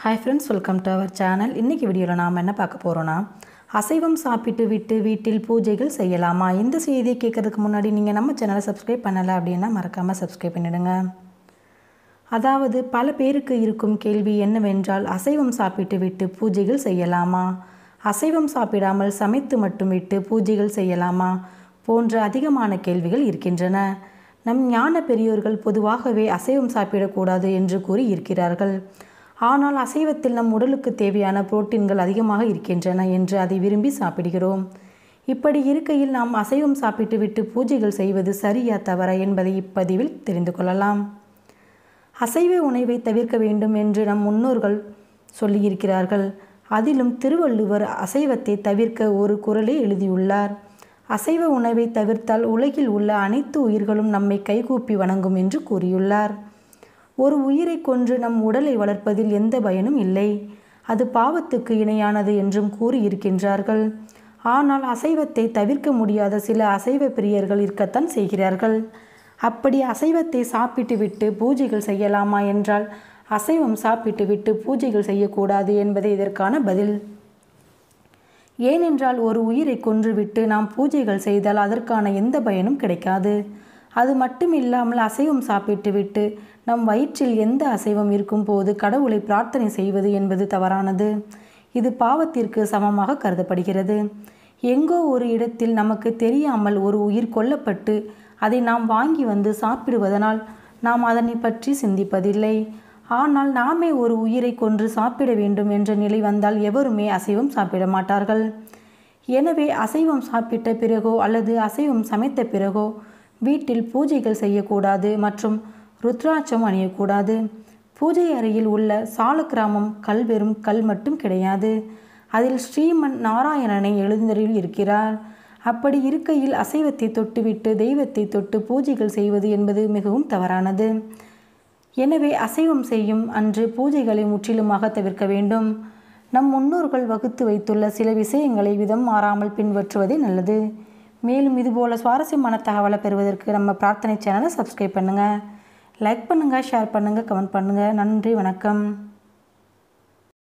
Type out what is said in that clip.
hi friends welcome to our channel இன்றைக்கி வீடியோவில் நாம் என்ன பார்க்க போகிறோன்னா அசைவம் சாப்பிட்டு விட்டு வீட்டில் பூஜைகள் செய்யலாமா இந்த செய்தியை கேட்குறதுக்கு முன்னாடி நீங்கள் நம்ம சேனலை சப்ஸ்கிரைப் பண்ணலை அப்படின்னா மறக்காமல் சப்ஸ்கிரைப் பண்ணிடுங்க அதாவது பல பேருக்கு இருக்கும் கேள்வி என்னவென்றால் அசைவம் சாப்பிட்டு விட்டு பூஜைகள் செய்யலாமா அசைவம் சாப்பிடாமல் சமைத்து மட்டும் விட்டு பூஜைகள் செய்யலாமா போன்ற அதிகமான கேள்விகள் இருக்கின்றன நம் ஞான பெரியோர்கள் பொதுவாகவே அசைவம் சாப்பிடக்கூடாது என்று கூறி இருக்கிறார்கள் ஆனால் அசைவத்தில் நம் உடலுக்கு தேவையான புரோட்டீன்கள் அதிகமாக இருக்கின்றன என்று அதை விரும்பி சாப்பிடுகிறோம் இப்படி இருக்கையில் நாம் அசைவம் சாப்பிட்டுவிட்டு பூஜைகள் செய்வது சரியா தவறா என்பதை இப்பதிவில் தெரிந்து கொள்ளலாம் அசைவ உணவை தவிர்க்க வேண்டும் என்று நம் முன்னோர்கள் சொல்லியிருக்கிறார்கள் அதிலும் திருவள்ளுவர் அசைவத்தை தவிர்க்க ஒரு குரலை எழுதியுள்ளார் அசைவ உணவை தவிர்த்தால் உலகில் உள்ள அனைத்து உயிர்களும் நம்மை கைகூப்பி வணங்கும் என்று கூறியுள்ளார் ஒரு உயிரை கொன்று நம் உடலை வளர்ப்பதில் எந்த பயனும் இல்லை அது பாவத்துக்கு இணையானது என்றும் கூறியிருக்கின்றார்கள் ஆனால் அசைவத்தை தவிர்க்க முடியாத சில அசைவ பிரியர்கள் இருக்கத்தான் செய்கிறார்கள் அப்படி அசைவத்தை சாப்பிட்டுவிட்டு பூஜைகள் செய்யலாமா என்றால் அசைவம் சாப்பிட்டுவிட்டு பூஜைகள் செய்யக்கூடாது என்பதே இதற்கான பதில் ஏனென்றால் ஒரு உயிரை கொன்றுவிட்டு நாம் பூஜைகள் செய்தால் அதற்கான எந்த பயனும் கிடைக்காது அது மட்டும் இல்லாமல் அசைவம் சாப்பிட்டுவிட்டு நம் வயிற்றில் எந்த அசைவம் இருக்கும் போது கடவுளை பிரார்த்தனை செய்வது என்பது தவறானது இது பாவத்திற்கு சமமாக கருதப்படுகிறது எங்கோ ஒரு இடத்தில் நமக்கு தெரியாமல் ஒரு உயிர் கொல்லப்பட்டு அதை நாம் வாங்கி வந்து சாப்பிடுவதனால் நாம் அதனை பற்றி சிந்திப்பதில்லை ஆனால் நாமே ஒரு உயிரை கொன்று சாப்பிட வேண்டும் என்ற நிலை வந்தால் எவருமே அசைவம் சாப்பிட மாட்டார்கள் எனவே அசைவம் சாப்பிட்ட பிறகோ அல்லது அசைவம் சமைத்த பிறகோ வீட்டில் பூஜைகள் செய்யக்கூடாது மற்றும் ருத்ராட்சம் அணியக்கூடாது பூஜை அறையில் உள்ள சால கிராமம் கல் வெறும் கல் மட்டும் கிடையாது அதில் ஸ்ரீமன் நாராயணனை எழுந்தருள் இருக்கிறார் அப்படி இருக்கையில் அசைவத்தை தொட்டுவிட்டு தெய்வத்தை தொட்டு பூஜைகள் செய்வது என்பது மிகவும் தவறானது எனவே அசைவம் செய்யும் அன்று பூஜைகளை முற்றிலுமாக தவிர்க்க வேண்டும் நம் முன்னோர்கள் வகுத்து வைத்துள்ள சில விஷயங்களை விதம் மாறாமல் பின்பற்றுவதே நல்லது மேலும் இதுபோல் சுவாரஸ்யமான தகவலை பெறுவதற்கு நம்ம பிரார்த்தனை சேனலை சப்ஸ்கிரைப் பண்ணுங்கள் லைக் பண்ணுங்கள் ஷேர் பண்ணுங்கள் கமெண்ட் பண்ணுங்கள் நன்றி வணக்கம்